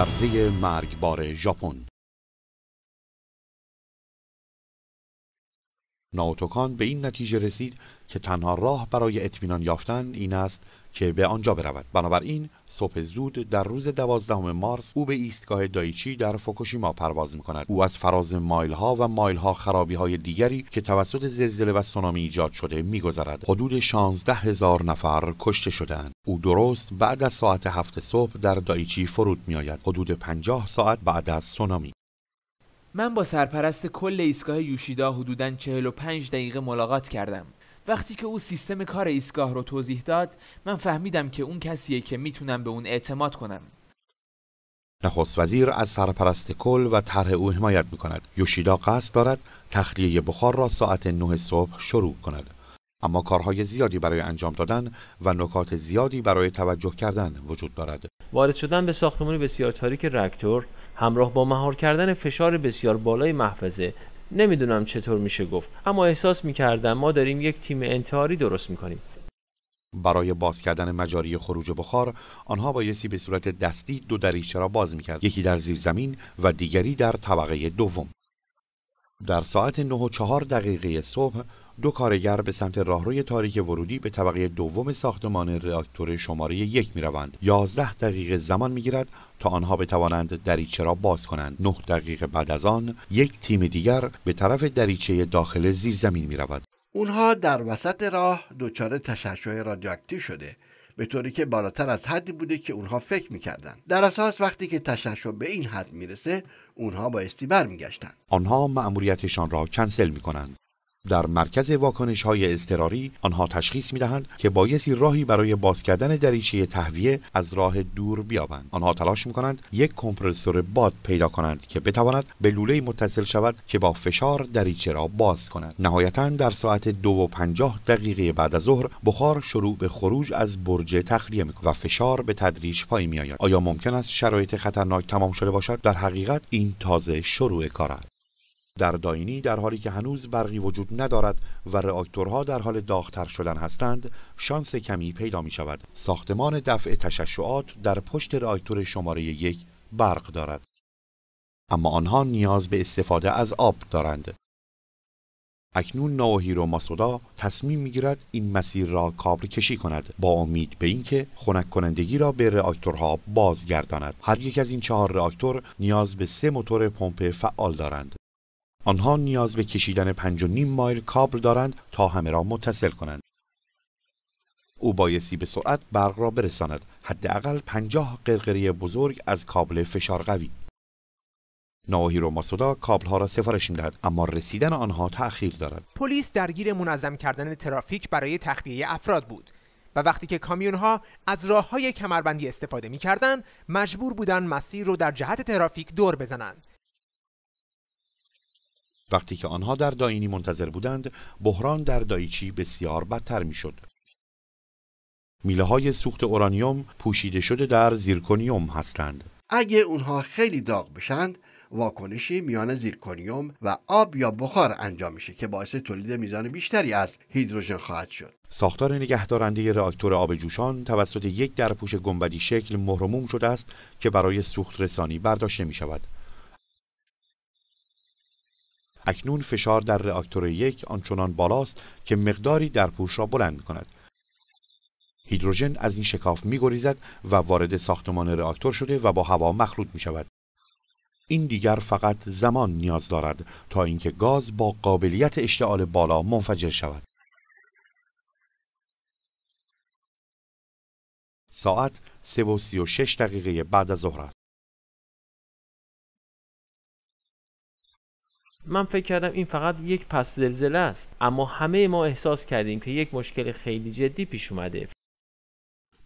لرزه مرگبار ژاپن ناوتوکان به این نتیجه رسید که تنها راه برای اطمینان یافتن این است که به آنجا برود بنابراین صبح زود در روز دوازدهم مارس او به ایستگاه دایچی در فوکوشیما پرواز می کند او از فراز مایل ها و مایل ها خرابی های دیگری که توسط زلزله و سونامی ایجاد شده میگذرد حدود 16 هزار نفر کشته شدند. او درست بعد از ساعت هفت صبح در دایچی فرود می آید حدود 50 ساعت بعد از سونامی من با سرپرست کل ایستگاه یوشیدا حدوداً 45 دقیقه ملاقات کردم وقتی که او سیستم کار ایستگاه رو توضیح داد من فهمیدم که اون کسیه که میتونم به اون اعتماد کنم نخست وزیر از سرپرست کل و طرح او حمایت میکند یوشیدا قصد دارد تخلیه بخار را ساعت نه صبح شروع کند اما کارهای زیادی برای انجام دادن و نکات زیادی برای توجه کردن وجود دارد وارد شدن به ساختمان بسیار تاریک رکتور همراه با مهار کردن فشار بسیار بالای محفظه نمیدونم چطور میشه گفت اما احساس میکردم ما داریم یک تیم انتحاری درست میکنیم برای باز کردن مجاری خروج بخار آنها بایستی به صورت دستی دو دریچه را باز میکرد یکی در زیر زمین و دیگری در طبقه دوم در ساعت نه و 4 دقیقه صبح دو کارگر به سمت راهروی تاریک ورودی به طبقه دوم ساختمان راکتور شماره یک می روند. یازده دقیقه زمان می گیرد تا آنها بتوانند دریچه را باز کنند. نه دقیقه بعد از آن یک تیم دیگر به طرف دریچه داخل زیر زمین می رود. اونها در وسط راه دچار تشعشع رادیواکتیو شده به طوری که بالاتر از حدی بوده که اونها فکر میکردن در اساس وقتی که تشعشع به این حد میرسه اونها با بایستی برمیگشتند آنها مأموریتشان را کنسل میکنند در مرکز واکنش های اضطراری آنها تشخیص دهند که بایسی راهی برای باز کردن دریچه تهویه از راه دور بیابند آنها تلاش کنند یک کمپرسور باد پیدا کنند که بتواند به لوله متصل شود که با فشار دریچه را باز کند نهایتا در ساعت دو و پنجاه دقیقه بعد از ظهر بخار شروع به خروج از برج تخلیه کند و فشار به تدریج پایین میآید آیا ممکن است شرایط خطرناک تمام شده باشد در حقیقت این تازه شروع کار است در داینی در حالی که هنوز برقی وجود ندارد و رآکتورها در حال داغتر شدن هستند شانس کمی پیدا می شود ساختمان دفع تششعات در پشت رآکتور شماره یک برق دارد اما آنها نیاز به استفاده از آب دارند اکنون ناوهیرو ماسودا تصمیم میگیرد این مسیر را کابل کشی کند با امید به اینکه خنک کنندگی را به راکتورها بازگرداند هر یک از این چهار رآکتور نیاز به سه موتور پمپ فعال دارند آنها نیاز به کشیدن پنج و نیم مایل کابل دارند تا همه را متصل کنند او بایستی به سرعت برق را برساند حداقل پنجاه قرقری بزرگ از کابل فشار قوی و ماسودا کابل ها را سفارش دهد اما رسیدن آنها تأخیر دارد پلیس درگیر منظم کردن ترافیک برای تخلیه افراد بود و وقتی که کامیون ها از راه های کمربندی استفاده می کردن، مجبور بودن مسیر رو در جهت ترافیک دور بزنند وقتی که آنها در داینی منتظر بودند بحران در دایچی بسیار بدتر میشد میله های سوخت اورانیوم پوشیده شده در زیرکونیوم هستند اگه اونها خیلی داغ بشند واکنشی میان زیرکونیوم و آب یا بخار انجام میشه که باعث تولید میزان بیشتری از هیدروژن خواهد شد ساختار نگهدارنده راکتور آب جوشان توسط یک درپوش گنبدی شکل مهرموم شده است که برای سوخت رسانی برداشته می شود اکنون فشار در راکتور یک آنچنان بالاست که مقداری در پوش را بلند می کند. هیدروژن از این شکاف می گریزد و وارد ساختمان راکتور شده و با هوا مخلوط می شود. این دیگر فقط زمان نیاز دارد تا اینکه گاز با قابلیت اشتعال بالا منفجر شود. ساعت 3 و 36 دقیقه بعد از ظهر من فکر کردم این فقط یک پس زلزله است اما همه ما احساس کردیم که یک مشکل خیلی جدی پیش اومده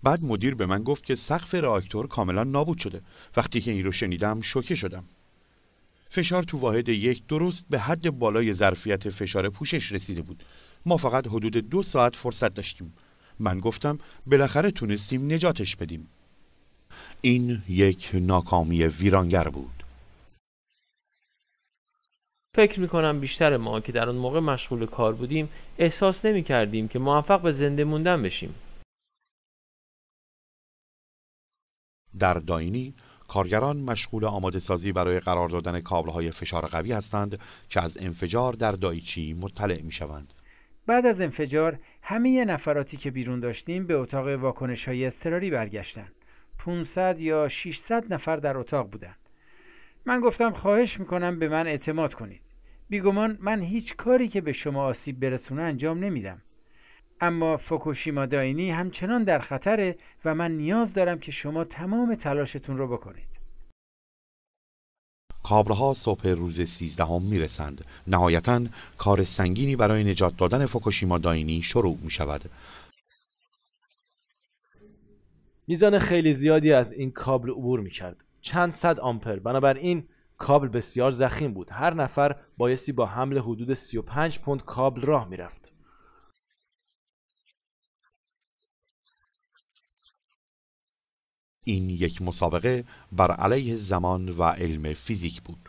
بعد مدیر به من گفت که سقف راکتور کاملا نابود شده وقتی که این رو شنیدم شوکه شدم فشار تو واحد یک درست به حد بالای ظرفیت فشار پوشش رسیده بود ما فقط حدود دو ساعت فرصت داشتیم من گفتم بالاخره تونستیم نجاتش بدیم این یک ناکامی ویرانگر بود فکر می کنم بیشتر ما که در آن موقع مشغول کار بودیم احساس نمی کردیم که موفق به زنده موندن بشیم. در داینی کارگران مشغول آماده سازی برای قرار دادن کابل های فشار قوی هستند که از انفجار در دایچی مطلع می شوند. بعد از انفجار همه نفراتی که بیرون داشتیم به اتاق واکنش های اضطراری برگشتند. 500 یا 600 نفر در اتاق بودند. من گفتم خواهش میکنم به من اعتماد کنید بیگمان من هیچ کاری که به شما آسیب برسونه انجام نمیدم اما فوکوشیما داینی همچنان در خطره و من نیاز دارم که شما تمام تلاشتون رو بکنید کابرها صبح روز سیزدهم میرسند نهایتا کار سنگینی برای نجات دادن فوکوشیما داینی شروع میشود. میزان خیلی زیادی از این کابل عبور می چند صد آمپر بنابراین کابل بسیار زخیم بود هر نفر بایستی با حمل حدود 35 پوند کابل راه میرفت این یک مسابقه بر علیه زمان و علم فیزیک بود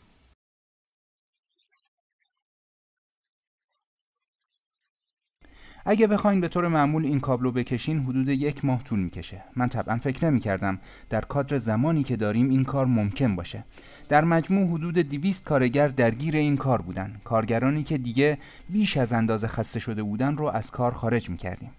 اگه بخواین به طور معمول این کابلو بکشین حدود یک ماه طول میکشه من طبعا فکر نمیکردم در کادر زمانی که داریم این کار ممکن باشه در مجموع حدود 200 کارگر درگیر این کار بودن کارگرانی که دیگه بیش از اندازه خسته شده بودن رو از کار خارج میکردیم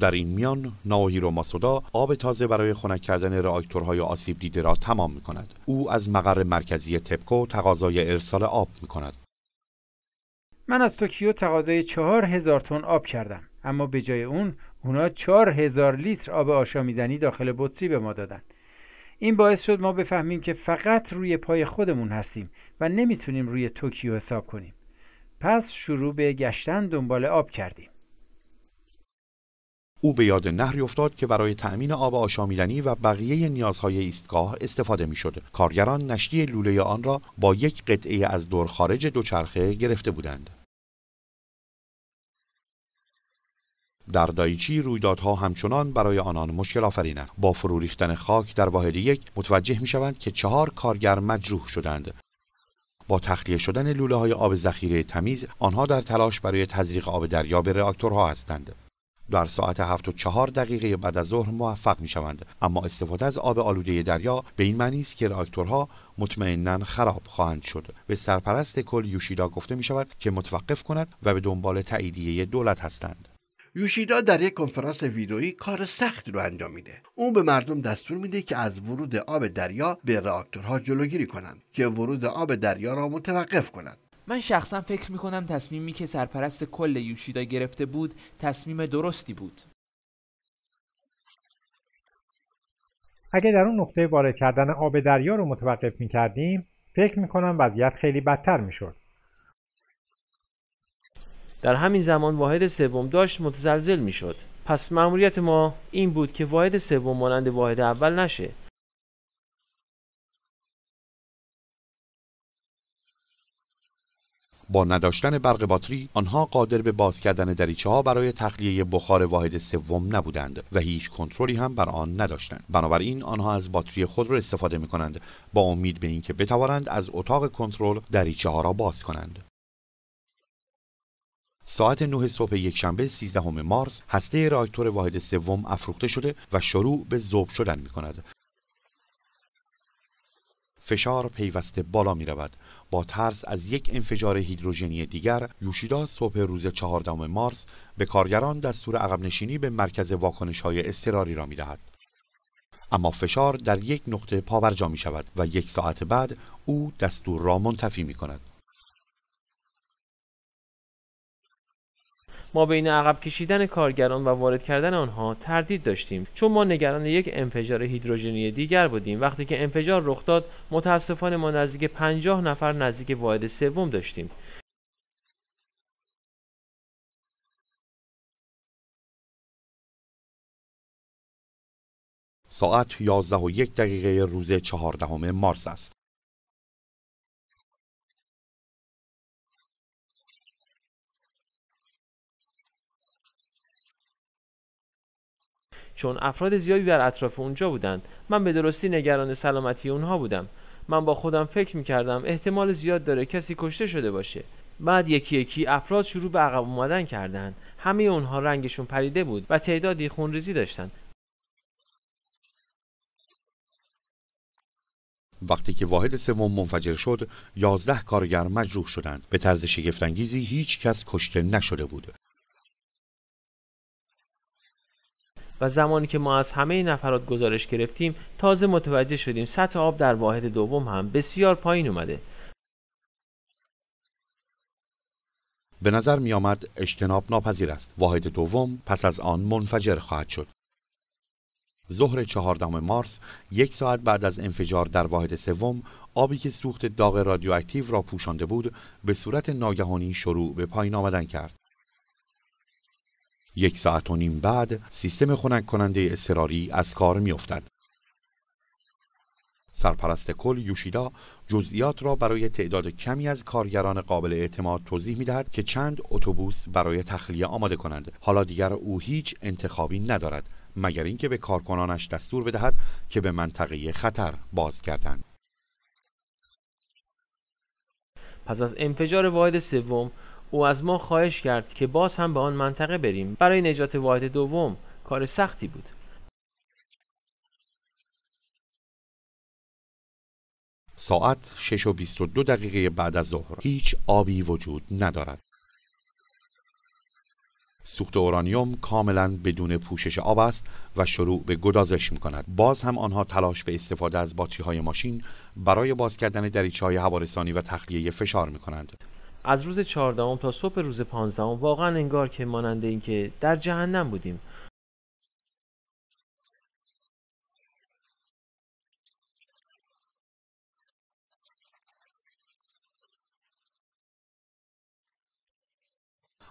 در این میان ناهیرو ماسودا آب تازه برای خنک کردن راکتورهای آسیب دیده را تمام می کند. او از مقر مرکزی تپکو تقاضای ارسال آب می کند. من از توکیو تقاضای چهار هزار تن آب کردم اما به جای اون اونا چهار هزار لیتر آب آشامیدنی داخل بطری به ما دادن این باعث شد ما بفهمیم که فقط روی پای خودمون هستیم و نمیتونیم روی توکیو حساب کنیم پس شروع به گشتن دنبال آب کردیم او به یاد نهری افتاد که برای تأمین آب آشامیدنی و بقیه نیازهای ایستگاه استفاده می شده. کارگران نشتی لوله آن را با یک قطعه از دور خارج دوچرخه گرفته بودند. در دایچی رویدادها همچنان برای آنان مشکل آفرینه با فرو ریختن خاک در واحد یک متوجه می شوند که چهار کارگر مجروح شدند با تخلیه شدن لوله های آب ذخیره تمیز آنها در تلاش برای تزریق آب دریا به راکتورها هستند در ساعت 7 و 4 دقیقه بعد از ظهر موفق می شوند اما استفاده از آب آلوده دریا به این معنی است که راکتورها مطمئنا خراب خواهند شد به سرپرست کل یوشیدا گفته می شود که متوقف کند و به دنبال تاییدیه دولت هستند یوشیدا در یک کنفرانس ویدئویی کار سخت رو انجام میده او به مردم دستور میده که از ورود آب دریا به راکتورها جلوگیری کنند که ورود آب دریا را متوقف کنند من شخصا فکر می کنم تصمیمی که سرپرست کل یوشیدا گرفته بود تصمیم درستی بود اگه در اون نقطه وارد کردن آب دریا رو متوقف می کردیم فکر می کنم وضعیت خیلی بدتر می شد در همین زمان واحد سوم داشت متزلزل می شد پس مأموریت ما این بود که واحد سوم مانند واحد اول نشه با نداشتن برق باتری آنها قادر به باز کردن دریچه ها برای تخلیه بخار واحد سوم نبودند و هیچ کنترلی هم بر آن نداشتند بنابراین آنها از باتری خود را استفاده می کنند با امید به اینکه بتوانند از اتاق کنترل دریچه ها را باز کنند ساعت 9 صبح یکشنبه 13 مارس هسته راکتور واحد سوم افروخته شده و شروع به ذوب شدن می کند فشار پیوسته بالا می رود با ترس از یک انفجار هیدروژنی دیگر یوشیدا صبح روز چهاردهم مارس به کارگران دستور عقب نشینی به مرکز واکنش های اضطراری را می دهد. اما فشار در یک نقطه پابرجا می شود و یک ساعت بعد او دستور را منتفی می کند. ما بین عقب کشیدن کارگران و وارد کردن آنها تردید داشتیم چون ما نگران یک انفجار هیدروژنی دیگر بودیم وقتی که انفجار رخ داد متاسفانه ما نزدیک 50 نفر نزدیک واحد سوم داشتیم ساعت 11 و یک دقیقه روز چهاردهم مارس است. چون افراد زیادی در اطراف اونجا بودند من به درستی نگران سلامتی اونها بودم من با خودم فکر میکردم احتمال زیاد داره کسی کشته شده باشه بعد یکی یکی افراد شروع به عقب اومدن کردند همه اونها رنگشون پریده بود و تعدادی خونریزی داشتند وقتی که واحد سوم منفجر شد یازده کارگر مجروح شدند به طرز شگفتانگیزی هیچ کس کشته نشده بود و زمانی که ما از همه نفرات گزارش گرفتیم تازه متوجه شدیم سطح آب در واحد دوم هم بسیار پایین اومده به نظر می آمد اجتناب ناپذیر است واحد دوم پس از آن منفجر خواهد شد ظهر چهاردهم مارس یک ساعت بعد از انفجار در واحد سوم آبی که سوخت داغ رادیواکتیو را پوشانده بود به صورت ناگهانی شروع به پایین آمدن کرد یک ساعت و نیم بعد سیستم خنک کننده اضطراری از کار میافتد سرپرست کل یوشیدا جزئیات را برای تعداد کمی از کارگران قابل اعتماد توضیح می که چند اتوبوس برای تخلیه آماده کنند حالا دیگر او هیچ انتخابی ندارد مگر اینکه به کارکنانش دستور بدهد که به منطقه خطر بازگردند پس از انفجار واحد سوم او از ما خواهش کرد که باز هم به آن منطقه بریم برای نجات واحد دوم کار سختی بود ساعت 6 و 22 دقیقه بعد از ظهر هیچ آبی وجود ندارد سوخت اورانیوم کاملا بدون پوشش آب است و شروع به گدازش می باز هم آنها تلاش به استفاده از باتری های ماشین برای باز کردن دریچه های هوارسانی و تخلیه فشار می از روز چهاردهم تا صبح روز پانزدهم واقعا انگار که مانند اینکه در جهنم بودیم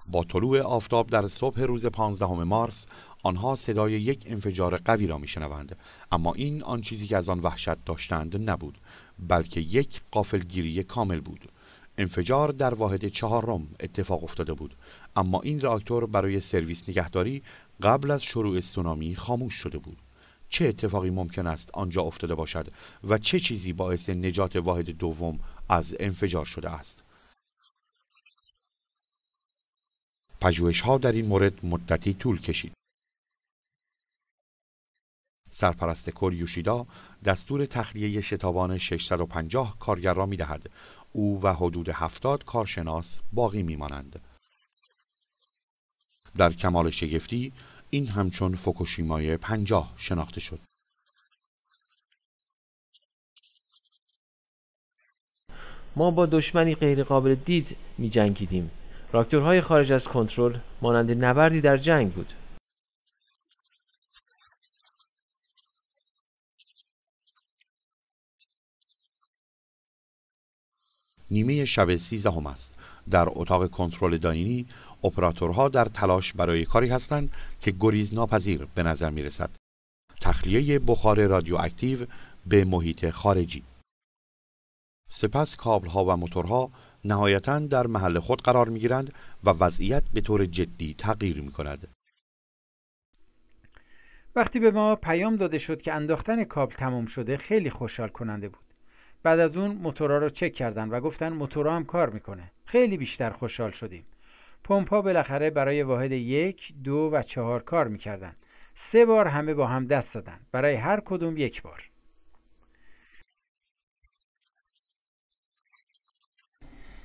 با طلوع آفتاب در صبح روز پانزدهم مارس آنها صدای یک انفجار قوی را میشنوند اما این آن چیزی که از آن وحشت داشتند نبود بلکه یک قافلگیری کامل بود انفجار در واحد چهارم اتفاق افتاده بود اما این راکتور برای سرویس نگهداری قبل از شروع سونامی خاموش شده بود چه اتفاقی ممکن است آنجا افتاده باشد و چه چیزی باعث نجات واحد دوم از انفجار شده است پجوهش ها در این مورد مدتی طول کشید سرپرست کل یوشیدا دستور تخلیه شتابان 650 کارگر را می دهد. او و حدود هفتاد کارشناس باقی میمانند در کمال شگفتی این همچون فوکوشیمای پنجاه شناخته شد ما با دشمنی غیرقابل دید می جنگیدیم راکتورهای خارج از کنترل مانند نبردی در جنگ بود نیمه شب سیزدهم است در اتاق کنترل داینی اپراتورها در تلاش برای کاری هستند که گریز ناپذیر به نظر می رسد تخلیه بخار رادیواکتیو به محیط خارجی سپس کابل ها و موتورها نهایتا در محل خود قرار می گیرند و وضعیت به طور جدی تغییر می کند. وقتی به ما پیام داده شد که انداختن کابل تمام شده خیلی خوشحال کننده بود. بعد از اون موتورا رو چک کردن و گفتن موتورا هم کار میکنه خیلی بیشتر خوشحال شدیم پمپا بالاخره برای واحد یک دو و چهار کار میکردن سه بار همه با هم دست دادن. برای هر کدوم یک بار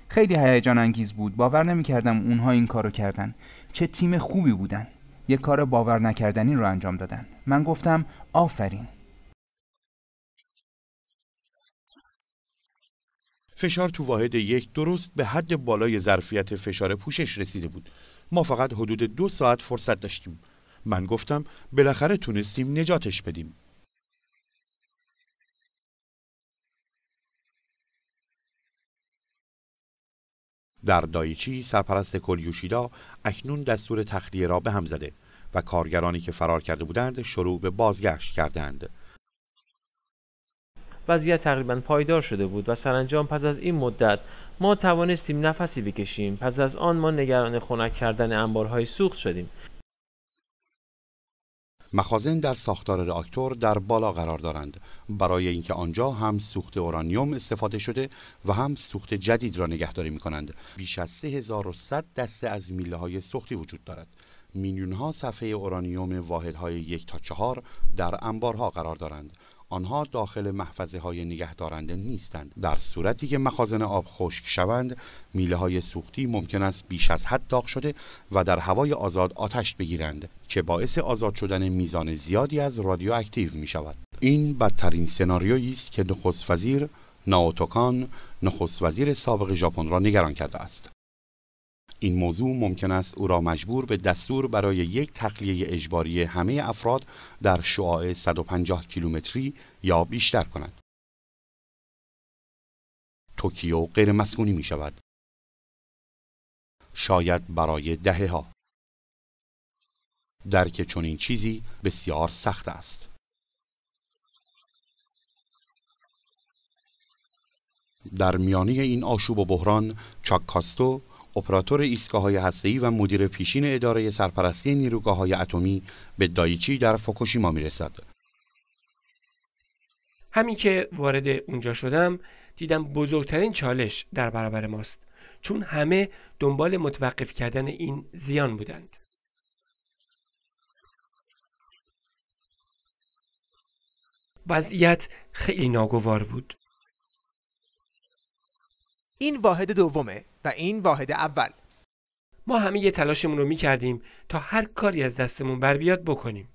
خیلی هیجان انگیز بود باور نمیکردم اونها این کارو کردن چه تیم خوبی بودن یه کار باور نکردنی رو انجام دادن من گفتم آفرین فشار تو واحد یک درست به حد بالای ظرفیت فشار پوشش رسیده بود ما فقط حدود دو ساعت فرصت داشتیم من گفتم بالاخره تونستیم نجاتش بدیم در دایچی سرپرست کل یوشیدا اکنون دستور تخلیه را به هم زده و کارگرانی که فرار کرده بودند شروع به بازگشت کردند وضعیت تقریبا پایدار شده بود و سرانجام پس از این مدت ما توانستیم نفسی بکشیم پس از آن ما نگران خنک کردن انبارهای سوخت شدیم مخازن در ساختار راکتور در بالا قرار دارند برای اینکه آنجا هم سوخت اورانیوم استفاده شده و هم سوخت جدید را نگهداری می کنند بیش از 3100 دسته از میله های سوختی وجود دارد میلیون ها صفحه اورانیوم واحد های یک تا چهار در انبارها قرار دارند آنها داخل محفظه های نگهدارنده نیستند در صورتی که مخازن آب خشک شوند میله های سوختی ممکن است بیش از حد داغ شده و در هوای آزاد آتش بگیرند که باعث آزاد شدن میزان زیادی از رادیواکتیو می شود این بدترین سناریویی است که نخست وزیر ناوتوکان نخست وزیر سابق ژاپن را نگران کرده است این موضوع ممکن است او را مجبور به دستور برای یک تخلیه اجباری همه افراد در شعاع 150 کیلومتری یا بیشتر کند. توکیو غیر مسکونی می شود. شاید برای دهه ها. درک این چیزی بسیار سخت است. در میانی این آشوب و بحران چاک کاستو اپراتور ایستگاه‌های هسته‌ای و مدیر پیشین اداره سرپرستی نیروگاه‌های اتمی به دایچی در فوکوشیما میرسد. همین که وارد اونجا شدم دیدم بزرگترین چالش در برابر ماست چون همه دنبال متوقف کردن این زیان بودند. وضعیت خیلی ناگوار بود. این واحد دومه و این واحد اول ما همه یه تلاشمون رو میکردیم تا هر کاری از دستمون بر بیاد بکنیم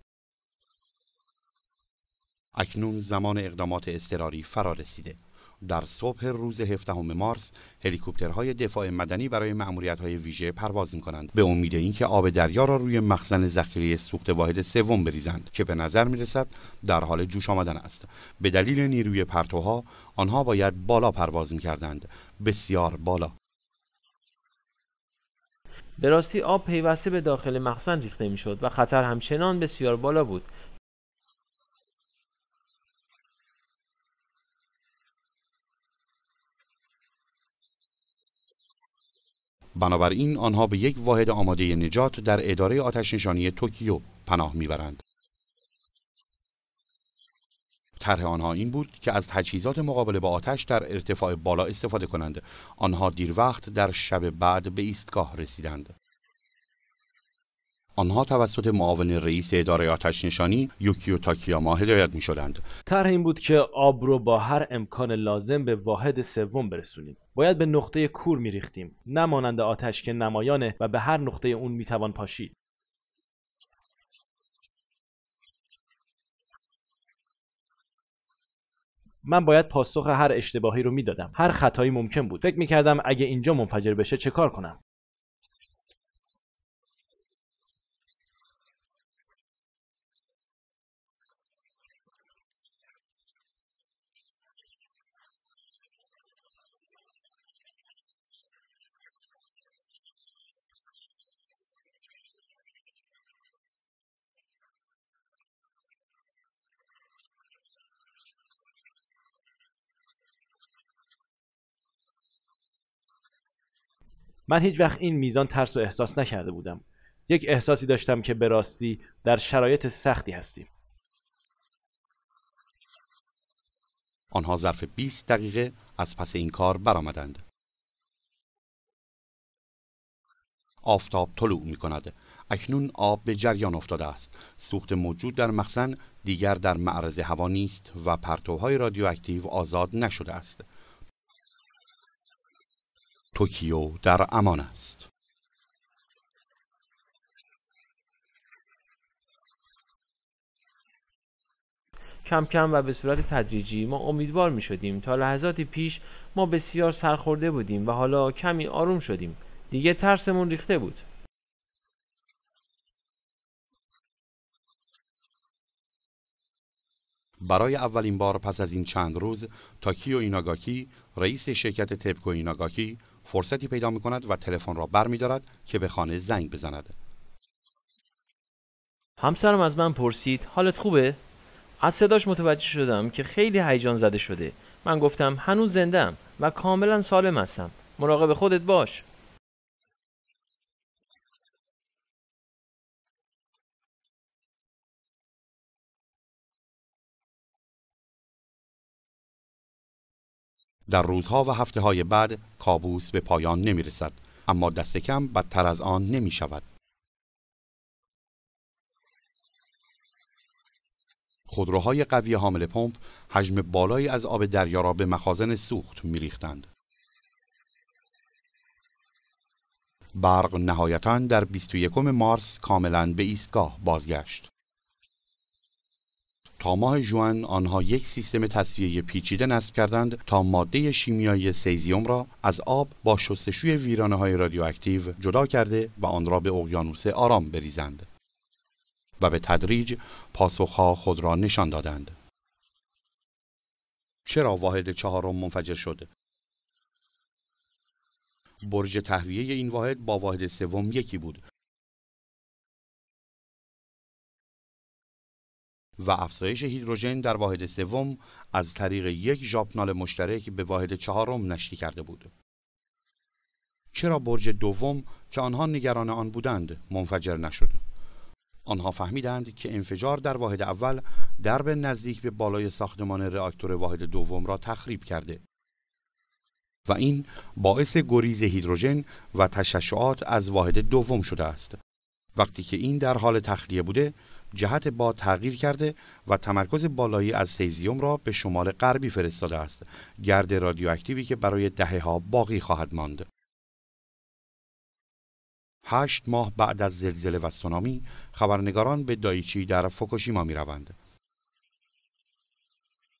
اکنون زمان اقدامات اضطراری فرا رسیده در صبح روز 17 مارس هلیکوپترهای دفاع مدنی برای های ویژه پرواز کنند به امید اینکه آب دریا را روی مخزن ذخیره سوخت واحد سوم بریزند که به نظر می رسد در حال جوش آمدن است به دلیل نیروی پرتوها آنها باید بالا پرواز کردند. بسیار بالا به راستی آب پیوسته به داخل مخزن ریخته میشد و خطر همچنان بسیار بالا بود بنابراین آنها به یک واحد آماده نجات در اداره آتش نشانی توکیو پناه میبرند. طرح آنها این بود که از تجهیزات مقابله با آتش در ارتفاع بالا استفاده کنند آنها دیر وقت در شب بعد به ایستگاه رسیدند آنها توسط معاون رئیس اداره آتش نشانی یوکیو تاکیاما هدایت می شدند. طرح این بود که آب رو با هر امکان لازم به واحد سوم برسونیم. باید به نقطه کور می ریختیم. نمانند آتش که نمایانه و به هر نقطه اون می توان پاشید. من باید پاسخ هر اشتباهی رو میدادم هر خطایی ممکن بود فکر میکردم اگه اینجا منفجر بشه چه کار کنم من هیچ وقت این میزان ترس و احساس نکرده بودم یک احساسی داشتم که به راستی در شرایط سختی هستیم آنها ظرف 20 دقیقه از پس این کار برآمدند. آفتاب طلوع می کند. اکنون آب به جریان افتاده است. سوخت موجود در مخزن دیگر در معرض هوا نیست و پرتوهای رادیواکتیو آزاد نشده است. توکیو در امان است کم کم و به صورت تدریجی ما امیدوار می شدیم تا لحظاتی پیش ما بسیار سرخورده بودیم و حالا کمی آروم شدیم دیگه ترسمون ریخته بود برای اولین بار پس از این چند روز تاکیو ایناگاکی رئیس شرکت تپکو ایناگاکی فرصتی پیدا می کند و تلفن را بر می دارد که به خانه زنگ بزند. همسرم از من پرسید حالت خوبه؟ از صداش متوجه شدم که خیلی هیجان زده شده. من گفتم هنوز زندم و کاملا سالم هستم. مراقب خودت باش. در روزها و هفته های بعد کابوس به پایان نمی رسد اما دست کم بدتر از آن نمی شود خودروهای قوی حامل پمپ حجم بالایی از آب دریا را به مخازن سوخت می ریختند. برق نهایتا در 21 مارس کاملا به ایستگاه بازگشت. ماه جوان آنها یک سیستم تصفیه پیچیده نصب کردند تا ماده شیمیایی سیزیوم را از آب با شستشوی ویرانه های رادیواکتیو جدا کرده و آن را به اقیانوس آرام بریزند و به تدریج پاسخها خود را نشان دادند چرا واحد چهارم منفجر شد برج تهویه این واحد با واحد سوم یکی بود و افزایش هیدروژن در واحد سوم از طریق یک ژاپنال مشترک به واحد چهارم نشتی کرده بود. چرا برج دوم که آنها نگران آن بودند منفجر نشد؟ آنها فهمیدند که انفجار در واحد اول درب نزدیک به بالای ساختمان راکتور واحد دوم را تخریب کرده و این باعث گریز هیدروژن و تششعات از واحد دوم شده است. وقتی که این در حال تخلیه بوده جهت با تغییر کرده و تمرکز بالایی از سیزیوم را به شمال غربی فرستاده است گرد رادیواکتیوی که برای دهه ها باقی خواهد ماند هشت ماه بعد از زلزله و سونامی خبرنگاران به دایچی در فوکوشیما می روند.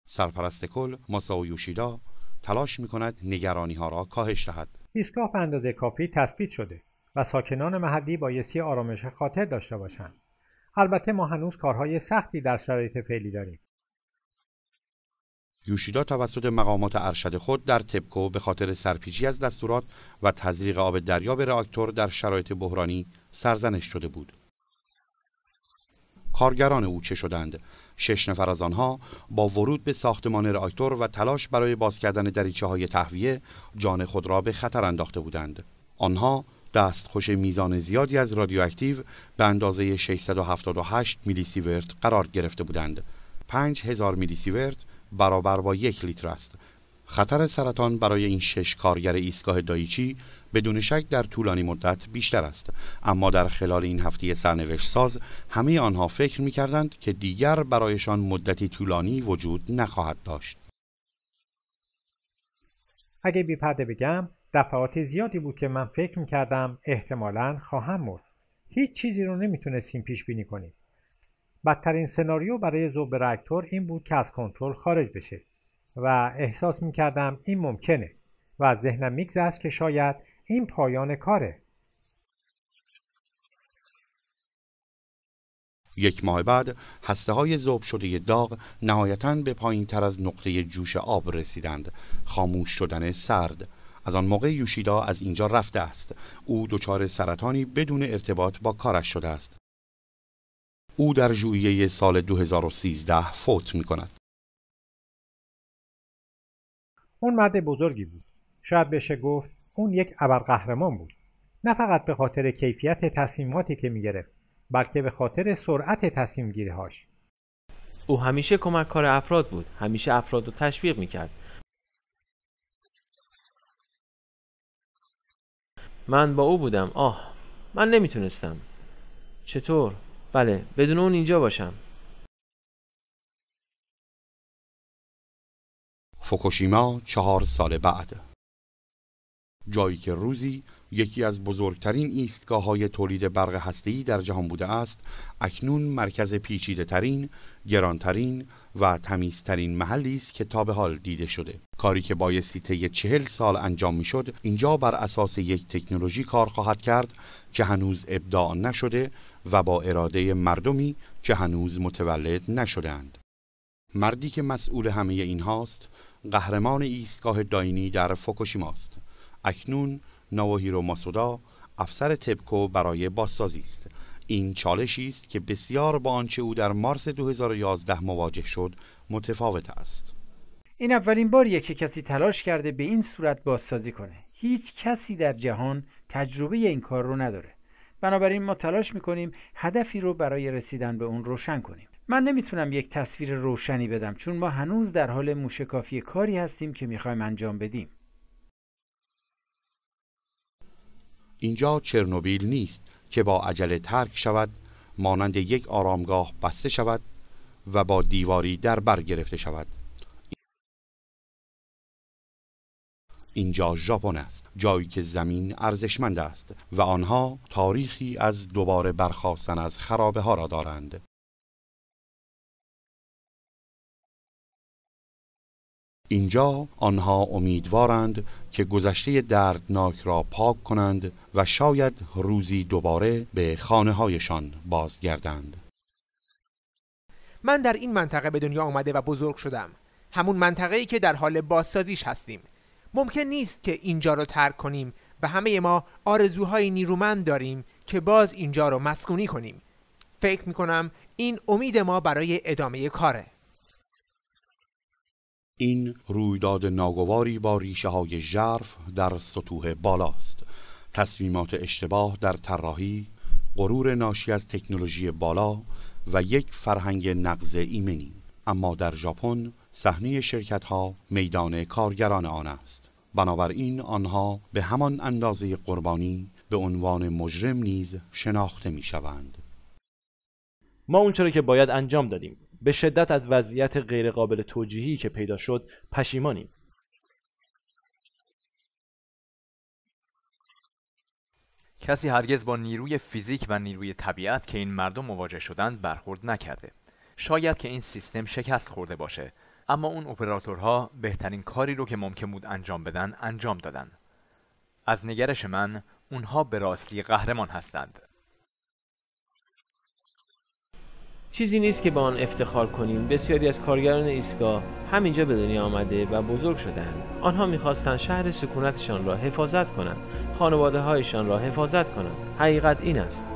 سرپرست کل و یوشیدا تلاش می کند نگرانی ها را کاهش دهد. ایستگاه اندازه کافی تثبیت شده و ساکنان محلی بایستی آرامش خاطر داشته باشند. البته ما هنوز کارهای سختی در شرایط فعلی داریم یوشیدا توسط مقامات ارشد خود در تبکو به خاطر سرپیچی از دستورات و تزریق آب دریا به راکتور در شرایط بحرانی سرزنش شده بود. کارگران او چه شدند؟ شش نفر از آنها با ورود به ساختمان راکتور و تلاش برای باز کردن دریچه های تهویه جان خود را به خطر انداخته بودند. آنها دستخوش میزان زیادی از رادیواکتیو به اندازه 678 میلی سیورت قرار گرفته بودند 5000 میلی سیورت برابر با یک لیتر است خطر سرطان برای این شش کارگر ایستگاه دایچی بدون شک در طولانی مدت بیشتر است اما در خلال این هفته سرنوشت ساز همه آنها فکر می کردند که دیگر برایشان مدتی طولانی وجود نخواهد داشت اگه بی پرده بگم دفعات زیادی بود که من فکر میکردم احتمالا خواهم مرد هیچ چیزی رو نمیتونستیم پیش بینی کنیم بدترین سناریو برای زوب راکتور این بود که از کنترل خارج بشه و احساس میکردم این ممکنه و ذهنم میگذشت که شاید این پایان کاره یک ماه بعد هسته های زوب شده داغ نهایتا به پایین تر از نقطه جوش آب رسیدند خاموش شدن سرد از آن موقع یوشیدا از اینجا رفته است او دچار سرطانی بدون ارتباط با کارش شده است او در ژوئیه سال 2013 فوت می کند اون مرد بزرگی بود شاید بشه گفت اون یک ابرقهرمان بود نه فقط به خاطر کیفیت تصمیماتی که می گرفت بلکه به خاطر سرعت تصمیم هاش او همیشه کمک کار افراد بود همیشه افراد رو تشویق می کرد من با او بودم آه من نمیتونستم چطور؟ بله بدون اون اینجا باشم فوکوشیما چهار سال بعد جایی که روزی یکی از بزرگترین ایستگاه های تولید برق هسته‌ای در جهان بوده است اکنون مرکز پیچیده ترین، گرانترین و تمیزترین محلی است که تا به حال دیده شده کاری که بایستی طی چهل سال انجام میشد اینجا بر اساس یک تکنولوژی کار خواهد کرد که هنوز ابداع نشده و با اراده مردمی که هنوز متولد نشدهاند. مردی که مسئول همه اینهاست، قهرمان ایستگاه داینی در فوکوشیماست اکنون نواهیرو ماسودا افسر تبکو برای بازسازی است این چالشی است که بسیار با آنچه او در مارس 2011 مواجه شد متفاوت است این اولین باریه که کسی تلاش کرده به این صورت بازسازی کنه هیچ کسی در جهان تجربه این کار رو نداره بنابراین ما تلاش میکنیم هدفی رو برای رسیدن به اون روشن کنیم من نمیتونم یک تصویر روشنی بدم چون ما هنوز در حال موشکافی کاری هستیم که میخوایم انجام بدیم اینجا چرنوبیل نیست که با عجله ترک شود مانند یک آرامگاه بسته شود و با دیواری در بر گرفته شود اینجا ژاپن است جایی که زمین ارزشمند است و آنها تاریخی از دوباره برخواستن از خرابه ها را دارند اینجا آنها امیدوارند که گذشته دردناک را پاک کنند و شاید روزی دوباره به خانه هایشان بازگردند من در این منطقه به دنیا آمده و بزرگ شدم همون منطقه‌ای که در حال بازسازیش هستیم ممکن نیست که اینجا رو ترک کنیم و همه ما آرزوهای نیرومند داریم که باز اینجا رو مسکونی کنیم فکر میکنم این امید ما برای ادامه کاره این رویداد ناگواری با ریشه های ژرف در سطوح بالاست تصمیمات اشتباه در طراحی غرور ناشی از تکنولوژی بالا و یک فرهنگ نقض ایمنی اما در ژاپن صحنه شرکت ها میدان کارگران آن است بنابراین آنها به همان اندازه قربانی به عنوان مجرم نیز شناخته می شوند. ما اونچه را که باید انجام دادیم به شدت از وضعیت غیرقابل توجیهی که پیدا شد پشیمانیم کسی هرگز با نیروی فیزیک و نیروی طبیعت که این مردم مواجه شدند برخورد نکرده شاید که این سیستم شکست خورده باشه اما اون اپراتورها بهترین کاری رو که ممکن بود انجام بدن انجام دادن. از نگرش من اونها به راستی قهرمان هستند. چیزی نیست که با آن افتخار کنیم بسیاری از کارگران ایستگاه همینجا به دنیا آمده و بزرگ شدهاند آنها میخواستند شهر سکونتشان را حفاظت کنند خانواده هایشان را حفاظت کنند حقیقت این است